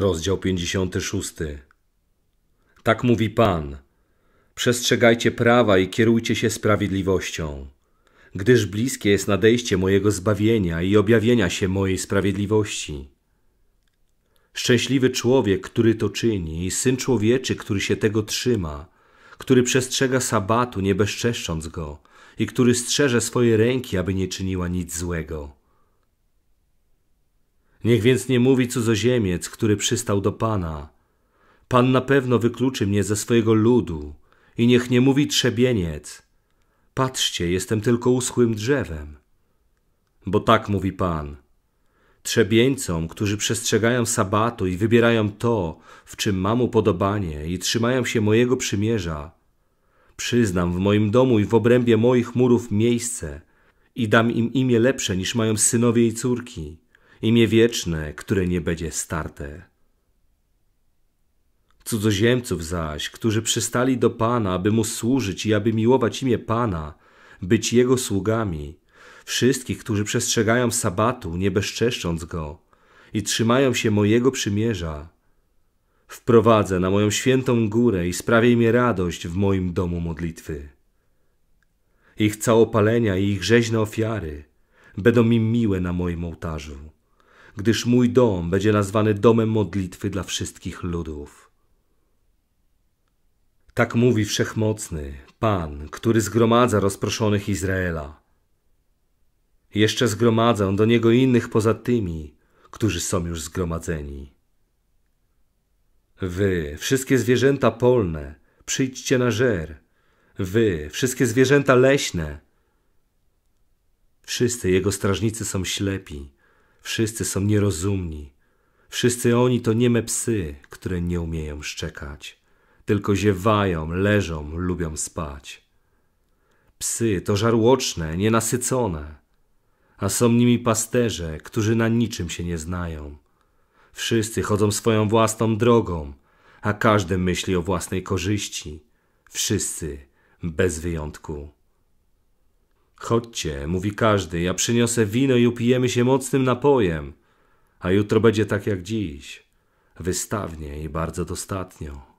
Rozdział 56. Tak mówi Pan: Przestrzegajcie prawa i kierujcie się sprawiedliwością, gdyż bliskie jest nadejście mojego zbawienia i objawienia się mojej sprawiedliwości. Szczęśliwy człowiek, który to czyni, i syn człowieczy, który się tego trzyma, który przestrzega sabatu, nie bezczeszcząc go, i który strzeże swoje ręki, aby nie czyniła nic złego. Niech więc nie mówi cudzoziemiec, który przystał do Pana. Pan na pewno wykluczy mnie ze swojego ludu i niech nie mówi trzebieniec. Patrzcie, jestem tylko uschłym drzewem. Bo tak mówi Pan. Trzebieńcom, którzy przestrzegają sabatu i wybierają to, w czym mam upodobanie i trzymają się mojego przymierza, przyznam w moim domu i w obrębie moich murów miejsce i dam im imię lepsze niż mają synowie i córki imię wieczne, które nie będzie starte. Cudzoziemców zaś, którzy przystali do Pana, aby Mu służyć i aby miłować imię Pana, być Jego sługami, wszystkich, którzy przestrzegają sabatu, nie bezczeszcząc Go i trzymają się mojego przymierza, wprowadzę na moją świętą górę i sprawię mi radość w moim domu modlitwy. Ich całopalenia i ich rzeźne ofiary będą mi miłe na moim ołtarzu gdyż mój dom będzie nazwany domem modlitwy dla wszystkich ludów. Tak mówi wszechmocny Pan, który zgromadza rozproszonych Izraela. Jeszcze zgromadzę do niego innych poza tymi, którzy są już zgromadzeni. Wy, wszystkie zwierzęta polne, przyjdźcie na żer. Wy, wszystkie zwierzęta leśne. Wszyscy jego strażnicy są ślepi, Wszyscy są nierozumni. Wszyscy oni to nieme psy, które nie umieją szczekać. Tylko ziewają, leżą, lubią spać. Psy to żarłoczne, nienasycone. A są nimi pasterze, którzy na niczym się nie znają. Wszyscy chodzą swoją własną drogą, a każdy myśli o własnej korzyści. Wszyscy, bez wyjątku. Chodźcie, mówi każdy, ja przyniosę wino i upijemy się mocnym napojem, a jutro będzie tak jak dziś, wystawnie i bardzo dostatnio.